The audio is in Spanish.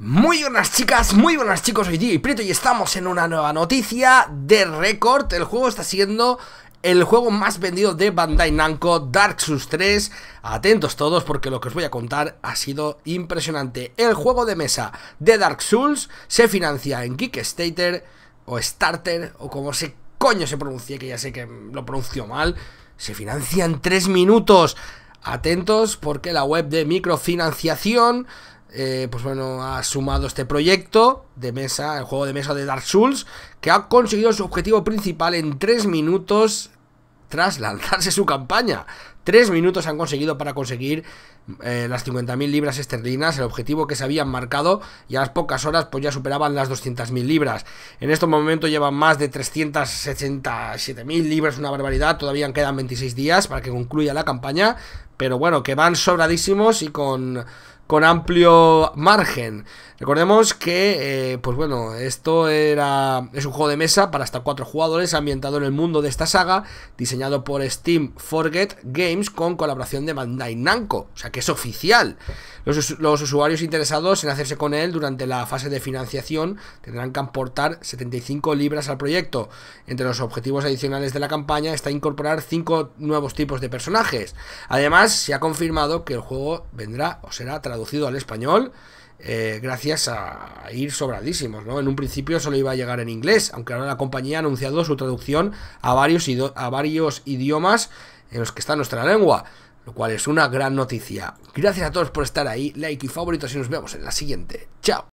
Muy buenas chicas, muy buenas chicos, soy y Prieto y estamos en una nueva noticia de récord. El juego está siendo el juego más vendido de Bandai Namco, Dark Souls 3. Atentos todos porque lo que os voy a contar ha sido impresionante. El juego de mesa de Dark Souls se financia en Kickstarter o Starter o como se coño se pronuncie, que ya sé que lo pronuncio mal. Se financia en 3 minutos. Atentos porque la web de microfinanciación eh, pues bueno, ha sumado este proyecto de mesa, el juego de mesa de Dark Souls, que ha conseguido su objetivo principal en 3 minutos tras lanzarse su campaña. 3 minutos han conseguido para conseguir eh, las 50.000 libras esterlinas, el objetivo que se habían marcado, y a las pocas horas pues ya superaban las 200.000 libras. En estos momentos llevan más de 367.000 libras, una barbaridad, todavía quedan 26 días para que concluya la campaña, pero bueno, que van sobradísimos y con con amplio margen. Recordemos que, eh, pues bueno, esto era es un juego de mesa para hasta cuatro jugadores ambientado en el mundo de esta saga, diseñado por Steam Forget Games con colaboración de Bandai Namco, o sea que es oficial. Los, usuarios interesados en hacerse con él durante la fase de financiación tendrán que aportar 75 libras al proyecto. Entre los objetivos adicionales de la campaña está incorporar cinco nuevos tipos de personajes. Además, se ha confirmado que el juego vendrá o será tras traducido al español, eh, gracias a ir sobradísimos, ¿no? En un principio solo iba a llegar en inglés, aunque ahora la compañía ha anunciado su traducción a varios, a varios idiomas en los que está nuestra lengua, lo cual es una gran noticia. Gracias a todos por estar ahí, like y favoritos, y nos vemos en la siguiente. ¡Chao!